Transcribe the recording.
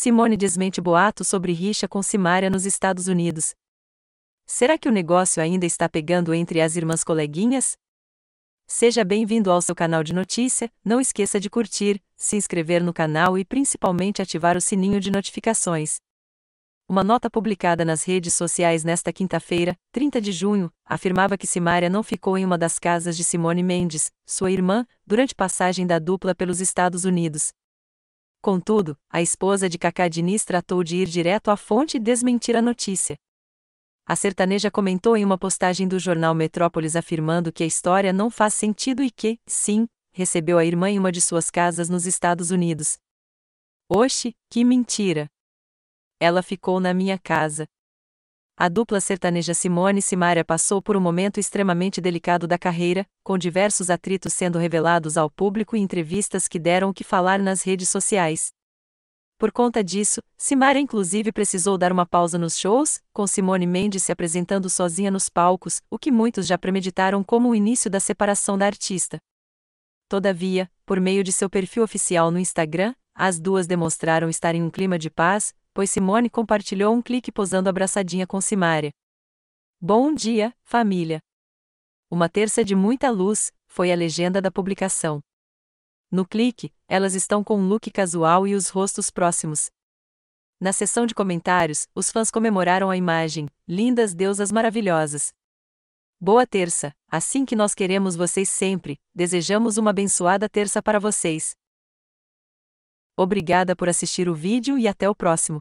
Simone desmente boato sobre rixa com Simária nos Estados Unidos. Será que o negócio ainda está pegando entre as irmãs coleguinhas? Seja bem-vindo ao seu canal de notícia, não esqueça de curtir, se inscrever no canal e principalmente ativar o sininho de notificações. Uma nota publicada nas redes sociais nesta quinta-feira, 30 de junho, afirmava que Simária não ficou em uma das casas de Simone Mendes, sua irmã, durante passagem da dupla pelos Estados Unidos. Contudo, a esposa de Cacá Diniz tratou de ir direto à fonte e desmentir a notícia. A sertaneja comentou em uma postagem do jornal Metrópolis afirmando que a história não faz sentido e que, sim, recebeu a irmã em uma de suas casas nos Estados Unidos. Oxe, que mentira! Ela ficou na minha casa, a dupla sertaneja Simone e Simária passou por um momento extremamente delicado da carreira, com diversos atritos sendo revelados ao público e entrevistas que deram o que falar nas redes sociais. Por conta disso, Simária inclusive precisou dar uma pausa nos shows, com Simone Mendes se apresentando sozinha nos palcos, o que muitos já premeditaram como o início da separação da artista. Todavia, por meio de seu perfil oficial no Instagram, as duas demonstraram estar em um clima de paz, pois Simone compartilhou um clique posando abraçadinha com Simária. Bom dia, família! Uma terça de muita luz, foi a legenda da publicação. No clique, elas estão com um look casual e os rostos próximos. Na seção de comentários, os fãs comemoraram a imagem, lindas deusas maravilhosas. Boa terça, assim que nós queremos vocês sempre, desejamos uma abençoada terça para vocês. Obrigada por assistir o vídeo e até o próximo.